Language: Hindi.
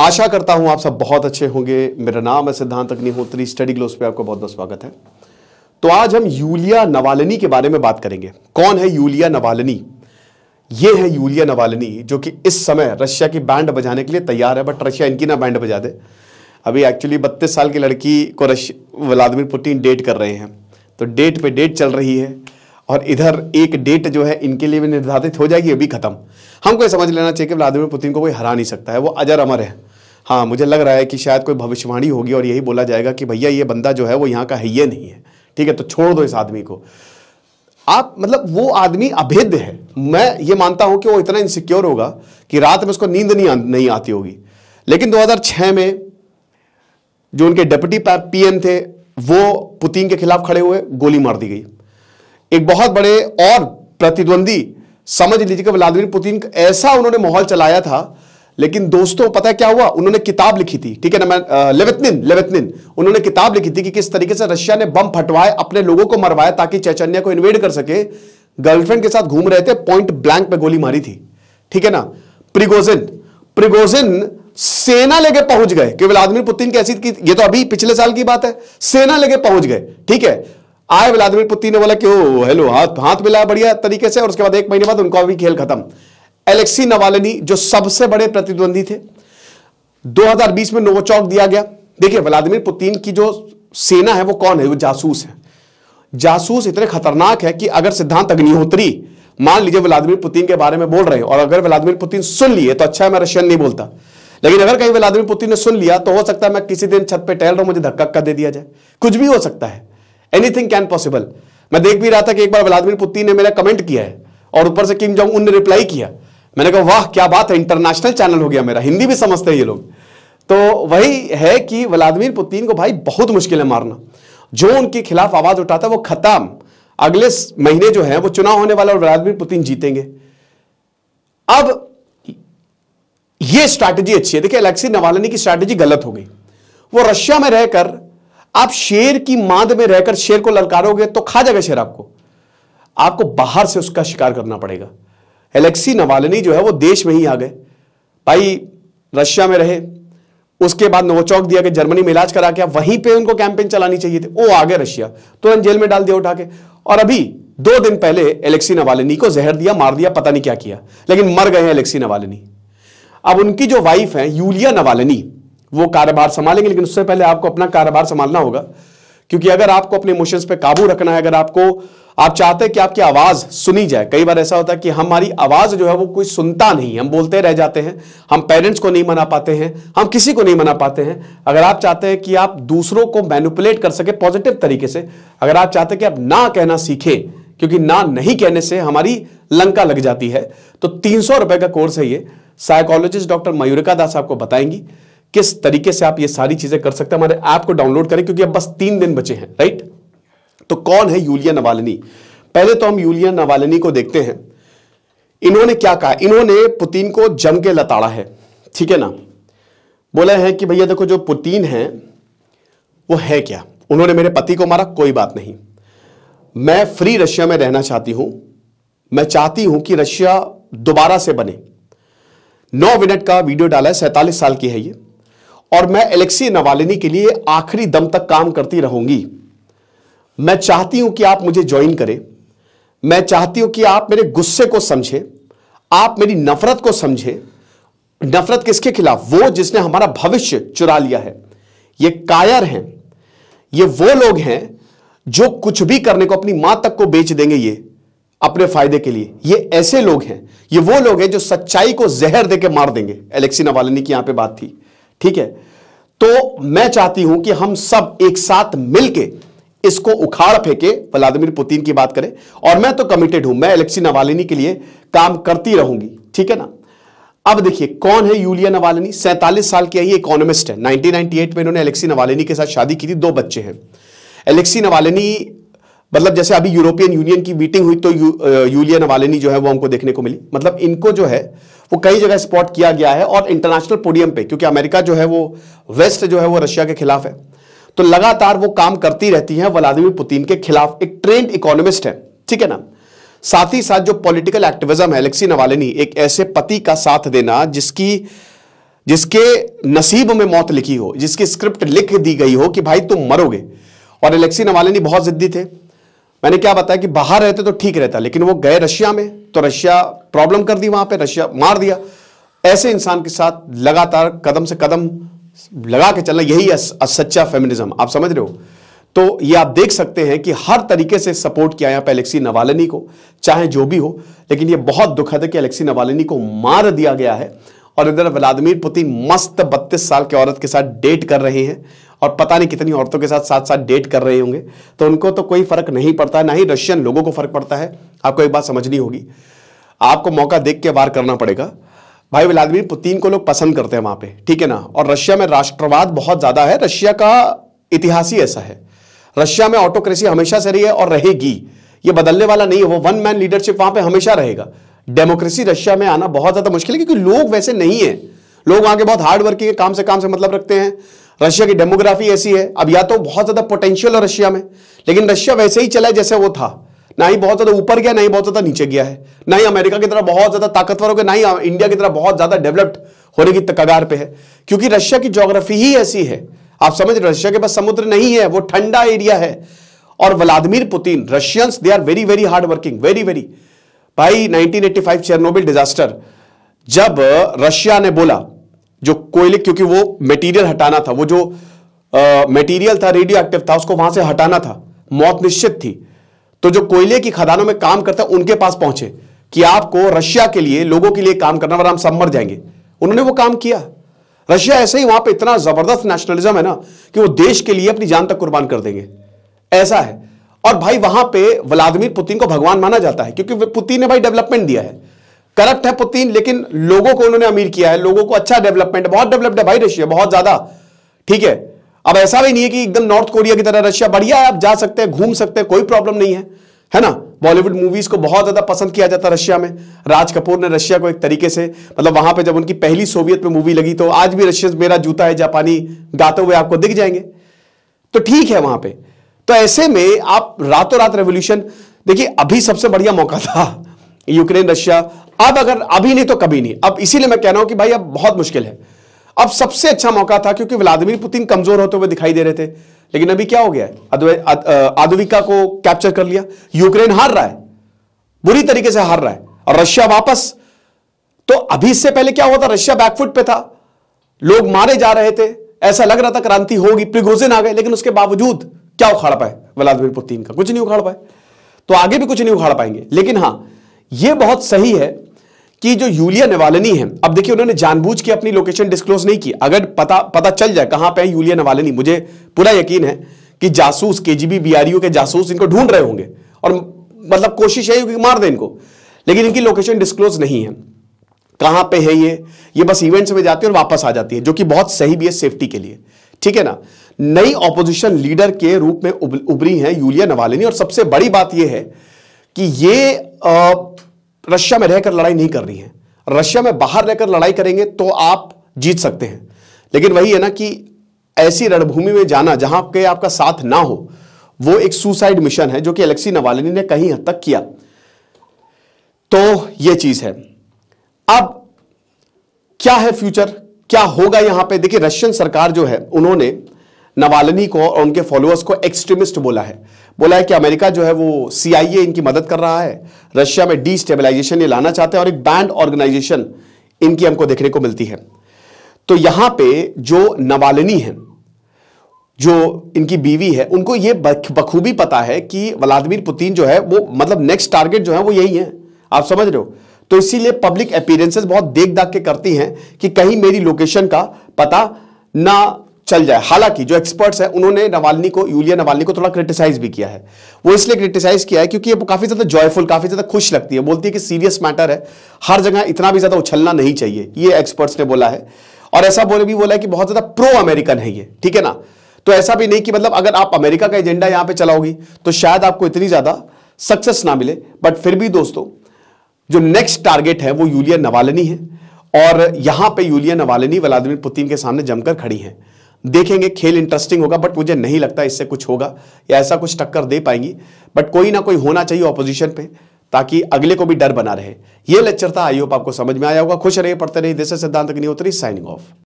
आशा करता हूं आप सब बहुत अच्छे होंगे मेरा नाम है सिद्धांत अग्निहोत्री स्टडी ग्लोस पे आपका बहुत बहुत स्वागत है तो आज हम यूलिया नवालनी के बारे में बात करेंगे कौन है यूलिया नवालनी ये है यूलिया नवालनी जो कि इस समय रशिया की बैंड बजाने के लिए तैयार है बट रशिया इनकी ना बैंड बजा दे अभी एक्चुअली बत्तीस साल की लड़की को रश व्लादिमिर पुतिन डेट कर रहे हैं तो डेट पे डेट चल रही है और इधर एक डेट जो है इनके लिए भी निर्धारित हो जाएगी अभी खत्म हमको ये समझ लेना चाहिए कि व्लादिमिर पुतिन को कोई हरा नहीं सकता है वो अजर अमर है हाँ मुझे लग रहा है कि शायद कोई भविष्यवाणी होगी और यही बोला जाएगा कि भैया ये बंदा जो है वो यहाँ का है ये नहीं है ठीक है तो छोड़ दो इस आदमी को आप मतलब वो आदमी अभेद्य है मैं ये मानता हूं कि वो इतना इनसिक्योर होगा कि रात में उसको नींद नहीं आ, नहीं आती होगी लेकिन 2006 में जो उनके डेप्यूटी पीएम थे वो पुतिन के खिलाफ खड़े हुए गोली मार दी गई एक बहुत बड़े और प्रतिद्वंदी समझ लीजिए कि व्लादिमिर पुतिन ऐसा उन्होंने माहौल चलाया था लेकिन दोस्तों पता है क्या हुआ उन्होंने किताब लिखी थी ठीक है ना लेवतनिन लेवतनिन उन्होंने किताब लिखी थी कि किस तरीके से रशिया ने बम फटवाए अपने लोगों को मरवाया ताकि चैचन्या को इन्वेड कर सके गर्लफ्रेंड के साथ घूम रहे थे पॉइंट ब्लैंक पे गोली मारी थी ठीक है ना प्रिगोजिन प्रिगोजिन सेना लेके पहुंच गए कि व्लादिमीर पुतिन कैसी ये तो अभी पिछले साल की बात है सेना लेके पहुंच गए ठीक है आए व्लादिमीर पुतिन ने बोला कि ओ हेलो हाथ हाथ मिला बढ़िया तरीके से और उसके बाद एक महीने बाद उनका भी खेल खत्म एलेक्सी नवालनी जो सबसे बड़े प्रतिद्वंदी थे 2020 में चौक दिया गया देखिए व्लादिमीर पुतिन की जो सेना है वो कौन है वो जासूस है जासूस इतने खतरनाक है कि अगर सिद्धांत अग्निहोत्री मान लीजिए व्लादिमीर पुतिन के बारे में बोल रहे हो और अगर व्लादिमीर पुतिन सुन लिए तो अच्छा है मैं रशियन नहीं बोलता लेकिन अगर कहीं व्लादिमीर पुतिन ने सुन लिया तो हो सकता है मैं किसी दिन छत पर टहल रहा हूं मुझे धक्का कर दे दिया जाए कुछ भी हो सकता है एनीथिंग कैन पॉसिबल मैं देख भी रहा था कि एक बार व्लादिमीर पुतिन ने मेरा कमेंट किया है और ऊपर से किम जोंग उन ने रिप्लाई किया मैंने कहा वाह क्या बात है इंटरनेशनल चैनल हो गया मेरा हिंदी भी समझते हैं ये लोग तो वही है कि व्लादिमीर पुतिन को भाई बहुत मुश्किल है मारना जो उनके खिलाफ आवाज उठाता है वो खत्म अगले महीने जो है वो चुनाव होने वाला और व्लादिमीर पुतिन जीतेंगे अब ये स्ट्रैटेजी अच्छी है देखिए अलेक्सी नवालनी की स्ट्रैटेजी गलत हो गई वो रशिया में रहकर आप शेर की माद में रहकर शेर को ललकारोगे तो खा जाएगा शेर आपको आपको बाहर से उसका शिकार करना पड़ेगा एलेक्सी नवालनी जो है वो देश में ही आ गए भाई रशिया में रहे उसके बाद नोचौक दिया कि जर्मनी में इलाज करा के वहीं पे उनको कैंपेन चलानी चाहिए थी वो आ गए रशिया तुरंत जेल में डाल दिया उठा के और अभी दो दिन पहले एलेक्सी नवालिनी को जहर दिया मार दिया पता नहीं क्या किया लेकिन मर गए हैं एलेक्सी नवालिनी अब उनकी जो वाइफ है यूलिया नवालिनी वो कारोबार संभालेंगे लेकिन उससे पहले आपको अपना कारोबार संभालना होगा क्योंकि अगर आपको अपने इमोशंस पे काबू रखना है अगर आपको आप चाहते हैं कि आपकी आवाज सुनी जाए कई बार ऐसा होता है कि हमारी आवाज जो है वो कोई सुनता नहीं हम बोलते रह जाते हैं हम पेरेंट्स को नहीं मना पाते हैं हम किसी को नहीं मना पाते हैं अगर आप चाहते हैं कि आप दूसरों को मैनुपुलेट कर सके पॉजिटिव तरीके से अगर आप चाहते हैं कि आप ना कहना सीखें क्योंकि ना नहीं कहने से हमारी लंका लग जाती है तो तीन सौ रुपए का कोर्स है ये साइकोलॉजिस्ट डॉक्टर मयूरिका दास आपको बताएंगी किस तरीके से आप ये सारी चीजें कर सकते हैं हमारे ऐप को डाउनलोड करें क्योंकि अब बस तीन दिन बचे हैं राइट तो कौन है यूलिया नवालनी पहले तो हम यूलिया नवालनी को देखते हैं इन्होंने क्या कहा इन्होंने पुतिन को जम के लताड़ा है ठीक है ना बोला है कि भैया देखो जो पुतिन है वो है क्या उन्होंने मेरे पति को मारा कोई बात नहीं मैं फ्री रशिया में रहना चाहती हूं मैं चाहती हूं कि रशिया दोबारा से बने नौ मिनट का वीडियो डाला है सैतालीस साल की है ये और मैं एलेक्सी नवालिनी के लिए आखिरी दम तक काम करती रहूंगी मैं चाहती हूं कि आप मुझे ज्वाइन करें मैं चाहती हूं कि आप मेरे गुस्से को समझें आप मेरी नफरत को समझें नफरत किसके खिलाफ वो जिसने हमारा भविष्य चुरा लिया है ये कायर हैं ये वो लोग हैं जो कुछ भी करने को अपनी मां तक को बेच देंगे ये अपने फायदे के लिए ये ऐसे लोग हैं ये वो लोग हैं जो सच्चाई को जहर देके मार देंगे एलेक्सी नवालिनी की यहां पे बात थी ठीक है तो मैं चाहती हूं कि हम सब एक साथ मिलके इसको उखाड़ फेंके व्लादिमीर पुतिन की बात करें और मैं तो कमिटेड हूं मैं एलेक्सी नवालिनी के लिए काम करती रहूंगी ठीक है ना अब देखिए कौन है यूलिया नवालिनी सैंतालीस साल की आई इकोनॉमिस्ट है 1998 में इन्होंने एलेक्सी नवालिनी के साथ शादी की थी दो बच्चे हैं एलेक्सी नवालिनी मतलब जैसे अभी यूरोपियन यूनियन की मीटिंग हुई तो यूलियन यूलिया जो है वो हमको देखने को मिली मतलब इनको जो है वो कई जगह स्पॉट किया गया है और इंटरनेशनल पोडियम पे क्योंकि अमेरिका जो है वो वेस्ट जो है वो रशिया के खिलाफ है तो लगातार वो काम करती रहती है व्लादिमिर पुतिन के खिलाफ एक ट्रेंड इकोनॉमिस्ट है ठीक है ना साथ ही साथ जो पॉलिटिकल एक्टिविज्म है एलेक्सी नवालिनी एक ऐसे पति का साथ देना जिसकी जिसके नसीब में मौत लिखी हो जिसकी स्क्रिप्ट लिख दी गई हो कि भाई तुम मरोगे और एलेक्सी नवालिनी बहुत जिद्दी थे मैंने क्या बताया कि बाहर रहते तो ठीक रहता लेकिन वो गए रशिया में तो रशिया प्रॉब्लम कर दी वहां पे रशिया मार दिया ऐसे इंसान के साथ लगातार कदम से कदम लगा के चलना यही सच्चा फेमिनिज्म आप समझ रहे हो तो ये आप देख सकते हैं कि हर तरीके से सपोर्ट किया यहां पर एलेक्सी नवालनी को चाहे जो भी हो लेकिन ये बहुत दुखद है कि एलेक्सी नवालनी को मार दिया गया है और इधर व्लादिमिर पुतिन मस्त बत्तीस साल के औरत के साथ डेट कर रहे हैं और पता नहीं कितनी औरतों के साथ साथ साथ डेट कर रहे होंगे तो उनको तो कोई फ़र्क नहीं पड़ता ना ही रशियन लोगों को फ़र्क पड़ता है आपको एक बात समझनी होगी आपको मौका देख के वार करना पड़ेगा भाई व्लादिमिर पुतिन को लोग पसंद करते हैं वहां पे ठीक है ना और रशिया में राष्ट्रवाद बहुत ज़्यादा है रशिया का इतिहास ही ऐसा है रशिया में ऑटोक्रेसी हमेशा से रही है और रहेगी ये बदलने वाला नहीं है वो वन मैन लीडरशिप वहां पे हमेशा रहेगा डेमोक्रेसी रशिया में आना बहुत ज्यादा मुश्किल है क्योंकि लोग वैसे नहीं है लोग वहां के बहुत हार्ड वर्किंग है काम से काम से मतलब रखते हैं रशिया की डेमोग्राफी ऐसी है अब या तो बहुत ज़्यादा पोटेंशियल है रशिया में लेकिन रशिया वैसे ही चला है जैसे वो था ना ही बहुत ज़्यादा ऊपर गया ना ही बहुत ज़्यादा नीचे गया है ना ही अमेरिका की तरह बहुत ज़्यादा ताकतवर हो गया ना ही इंडिया की तरह बहुत ज़्यादा डेवलप्ड होने की कगार पे है क्योंकि रशिया की जोग्राफी ही ऐसी है आप समझ रहे रशिया के पास समुद्र नहीं है वो ठंडा एरिया है और Vladimir Putin Russians they are very very hard working very very भाई 1985 चेरनोबिल डिजास्टर जब रशिया ने बोला जो कोयले क्योंकि वो मटेरियल हटाना था वो जो मटेरियल था रेडियो एक्टिव था उसको वहां से हटाना था मौत निश्चित थी तो जो कोयले की खदानों में काम करता है उनके पास पहुंचे कि आपको रशिया के लिए लोगों के लिए काम करना वरना हम सब मर जाएंगे उन्होंने वो काम किया रशिया ऐसे ही वहां पे इतना जबरदस्त नेशनलिज्म है ना कि वो देश के लिए अपनी जान तक कुर्बान कर देंगे ऐसा है और भाई वहां पे व्लादिमीर पुतिन को भगवान माना जाता है क्योंकि पुतिन ने भाई डेवलपमेंट दिया है करप्ट है पुतिन लेकिन लोगों को उन्होंने अमीर किया है लोगों को अच्छा डेवलपमेंट बहुत डेवलप्ड है भाई रशिया बहुत ज्यादा ठीक है अब ऐसा भी नहीं है कि एकदम नॉर्थ कोरिया की तरह रशिया बढ़िया है आप जा सकते हैं घूम सकते हैं कोई प्रॉब्लम नहीं है है ना बॉलीवुड मूवीज को बहुत ज्यादा पसंद किया जाता रशिया में राज कपूर ने रशिया को एक तरीके से मतलब वहां पे जब उनकी पहली सोवियत में मूवी लगी तो आज भी रशिया मेरा जूता है जापानी गाते हुए आपको दिख जाएंगे तो ठीक है वहां पे तो ऐसे में आप रातों रात रेवोल्यूशन देखिए अभी सबसे बढ़िया मौका था यूक्रेन रशिया अब अगर अभी नहीं तो कभी नहीं अब इसीलिए मैं कह रहा हूं कि भाई अब बहुत मुश्किल है अब सबसे अच्छा मौका था क्योंकि व्लादिमीर पुतिन कमजोर होते हुए दिखाई दे रहे थे लेकिन अभी क्या हो गया है को कैप्चर कर लिया यूक्रेन हार रहा है बुरी तरीके से हार रहा है और रशिया वापस तो अभी इससे पहले क्या हुआ था रशिया बैकफुट पे था लोग मारे जा रहे थे ऐसा लग रहा था क्रांति होगी प्रिगोजिन आ गए लेकिन उसके बावजूद क्या उखाड़ पाए व्लादिमीर पुतिन का कुछ नहीं उखाड़ पाए तो आगे भी कुछ नहीं उखाड़ पाएंगे लेकिन हां ये बहुत सही है कि जो यूलिया नवालनी है अब देखिए उन्होंने जानबूझ के अपनी लोकेशन डिस्क्लोज नहीं की अगर पता पता चल जाए कहां पे है यूलिया नवालनी मुझे पूरा यकीन है कि जासूस केजीबी बीआरयू के जासूस इनको ढूंढ रहे होंगे और मतलब कोशिश है कि मार दे इनको लेकिन इनकी लोकेशन डिस्क्लोज नहीं है कहां पे है ये ये बस इवेंट्स में जाती है और वापस आ जाती है जो कि बहुत सही भी है सेफ्टी के लिए ठीक है ना नई ऑपोजिशन लीडर के रूप में उभरी है यूलिया नवालिनी और सबसे बड़ी बात यह है कि ये रशिया में रहकर लड़ाई नहीं कर रही है रशिया में बाहर रहकर लड़ाई करेंगे तो आप जीत सकते हैं लेकिन वही है ना कि ऐसी रणभूमि में जाना जहां के आपका साथ ना हो वो एक सुसाइड मिशन है जो कि एलेक्सी नवालिनी ने कहीं हद तक किया तो ये चीज है अब क्या है फ्यूचर क्या होगा यहां पे देखिए रशियन सरकार जो है उन्होंने नवालनी को और उनके फॉलोअर्स को एक्सट्रीमिस्ट बोला है बोला है कि अमेरिका जो है वो सीआईए इनकी मदद कर रहा है रशिया में डी स्टेबलाइजेशन ये लाना चाहते हैं और एक बैंड ऑर्गेनाइजेशन इनकी हमको देखने को मिलती है तो यहां पे जो नवालिनी है जो इनकी बीवी है उनको ये बखूबी पता है कि व्लादिमिर पुतिन जो है वो मतलब नेक्स्ट टारगेट जो है वो यही है आप समझ रहे हो तो इसीलिए पब्लिक अपीयरेंसेस बहुत देख दाख के करती हैं कि कहीं मेरी लोकेशन का पता ना चल जाए हालांकि जो एक्सपर्ट्स हैं उन्होंने नवालनी को यूलिया नवालनी को थोड़ा क्रिटिसाइज भी किया है वो इसलिए क्रिटिसाइज किया है क्योंकि ये काफी ज्यादा जॉयफुल काफी ज्यादा खुश लगती है बोलती है कि सीरियस मैटर है हर जगह इतना भी ज्यादा उछलना नहीं चाहिए ये एक्सपर्ट्स ने बोला है और ऐसा बोले भी बोला है कि बहुत ज्यादा प्रो अमेरिकन है ये ठीक है ना तो ऐसा भी नहीं कि मतलब अगर आप अमेरिका का एजेंडा यहां पर चलाओगी तो शायद आपको इतनी ज्यादा सक्सेस ना मिले बट फिर भी दोस्तों जो नेक्स्ट टारगेट है वो यूलिया नवालनी है और यहां पे यूलिया नवालनी व्लादिमिर पुतिन के सामने जमकर खड़ी हैं देखेंगे खेल इंटरेस्टिंग होगा बट मुझे नहीं लगता इससे कुछ होगा या ऐसा कुछ टक्कर दे पाएंगी बट कोई ना कोई होना चाहिए ऑपोजिशन पे ताकि अगले को भी डर बना रहे ये लेक्चर था आई होप आपको समझ में आया होगा खुश रहिए पढ़ते रहिए देश सिद्धांत अग्निहोत्री साइनिंग ऑफ